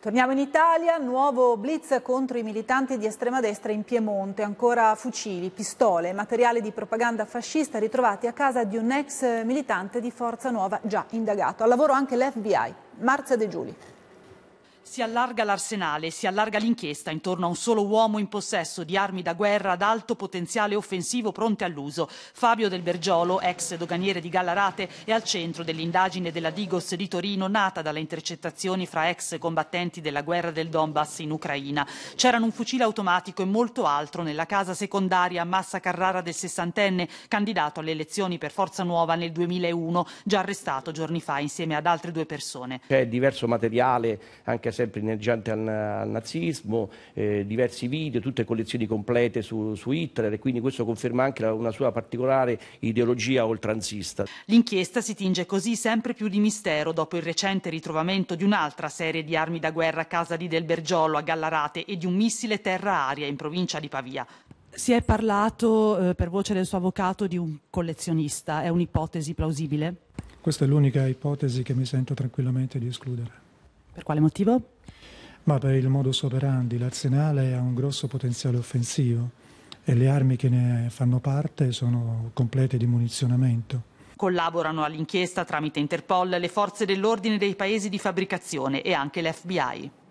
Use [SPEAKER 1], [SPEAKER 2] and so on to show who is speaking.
[SPEAKER 1] Torniamo in Italia, nuovo blitz contro i militanti di estrema destra in Piemonte, ancora fucili, pistole, materiale di propaganda fascista ritrovati a casa di un ex militante di Forza Nuova già indagato. Al lavoro anche l'FBI. Marzia De Giuli.
[SPEAKER 2] Si allarga l'arsenale, si allarga l'inchiesta intorno a un solo uomo in possesso di armi da guerra ad alto potenziale offensivo pronte all'uso. Fabio Del Bergiolo, ex doganiere di Gallarate, è al centro dell'indagine della Digos di Torino nata dalle intercettazioni fra ex combattenti della guerra del Donbass in Ucraina. C'erano un fucile automatico e molto altro nella casa secondaria a Massa Carrara del sessantenne, candidato alle elezioni per Forza Nuova nel 2001, già arrestato giorni fa insieme ad altre due persone.
[SPEAKER 3] C'è diverso materiale anche a sempre inneggiante al, al nazismo, eh, diversi video, tutte collezioni complete su, su, Hitler e quindi questo conferma anche una sua particolare ideologia oltranzista.
[SPEAKER 2] L'inchiesta si tinge così sempre più di mistero dopo il recente ritrovamento di un'altra serie di armi da guerra a casa di Del Bergiolo a Gallarate e di un missile terra-aria in provincia di Pavia. Si è parlato eh, per voce del suo avvocato di un collezionista, è un'ipotesi plausibile?
[SPEAKER 4] Questa è l'unica ipotesi che mi sento tranquillamente di escludere quale motivo? Ma per il modus operandi, l'arsenale ha un grosso potenziale offensivo e le armi che ne fanno parte sono complete di munizionamento.
[SPEAKER 2] Collaborano all'inchiesta tramite Interpol le forze dell'ordine dei paesi di fabbricazione e anche l'FBI.